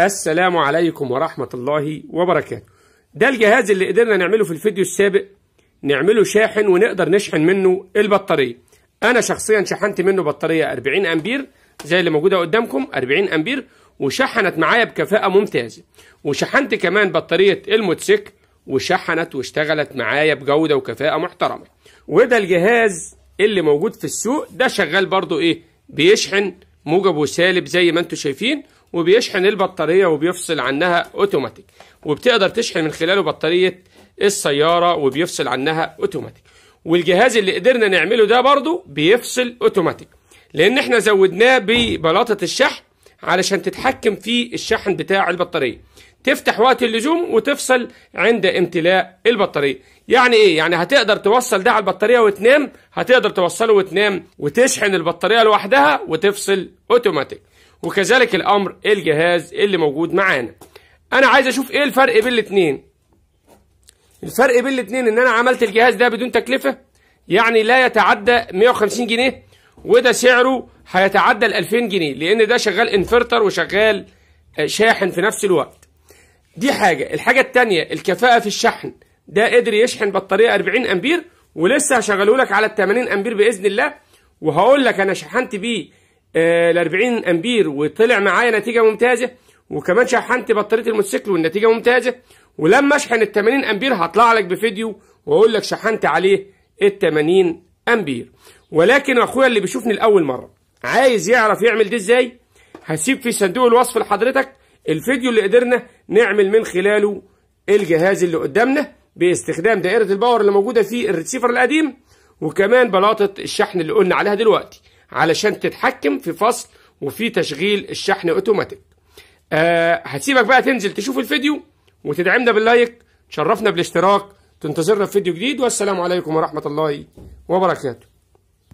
السلام عليكم ورحمة الله وبركاته ده الجهاز اللي قدرنا نعمله في الفيديو السابق نعمله شاحن ونقدر نشحن منه البطارية أنا شخصيا شحنت منه بطارية 40 أمبير زي اللي موجودة قدامكم 40 أمبير وشحنت معايا بكفاءة ممتازة وشحنت كمان بطارية الموتسيك وشحنت واشتغلت معايا بجودة وكفاءة محترمة وده الجهاز اللي موجود في السوق ده شغال برضو ايه بيشحن موجب وسالب زي ما انتم شايفين وبيشحن البطارية وبيفصل عنها اوتوماتيك وبتقدر تشحن من خلاله بطارية السيارة وبيفصل عنها اوتوماتيك والجهاز اللي قدرنا نعمله ده برضو بيفصل اوتوماتيك لان احنا زودناه ببلاطة الشحن علشان تتحكم في الشحن بتاع البطارية تفتح وقت اللزوم وتفصل عند امتلاء البطارية يعني ايه يعني هتقدر توصل ده على البطارية وتنام هتقدر توصله وتنام وتشحن البطارية لوحدها وتفصل اوتوماتيك وكذلك الامر الجهاز اللي موجود معانا انا عايز اشوف ايه الفرق بين الاثنين الفرق بين الاثنين ان انا عملت الجهاز ده بدون تكلفه يعني لا يتعدى 150 جنيه وده سعره هيتعدى ال 2000 جنيه لان ده شغال انفرتر وشغال آه، شاحن في نفس الوقت دي حاجه الحاجه الثانيه الكفاءه في الشحن ده قدر يشحن بطاريه 40 امبير ولسه هشغله لك على ال 80 امبير باذن الله وهقول لك انا شحنت بيه ال آه، 40 امبير وطلع معايا نتيجه ممتازه وكمان شحنت بطاريه الموتوسيكل والنتيجه ممتازه ولما اشحن ال 80 امبير هطلع لك بفيديو واقول لك شحنت عليه ال 80 امبير ولكن اخويا اللي بيشوفني لاول مره عايز يعرف يعمل ده ازاي هسيب في صندوق الوصف لحضرتك الفيديو اللي قدرنا نعمل من خلاله الجهاز اللي قدامنا باستخدام دائره الباور اللي موجوده في الريسيفر القديم وكمان بلاطه الشحن اللي قلنا عليها دلوقتي علشان تتحكم في فصل وفي تشغيل الشحن اوتوماتيك أه هسيبك بقى تنزل تشوف الفيديو وتدعمنا باللايك تشرفنا بالاشتراك تنتظرنا في فيديو جديد والسلام عليكم ورحمة الله وبركاته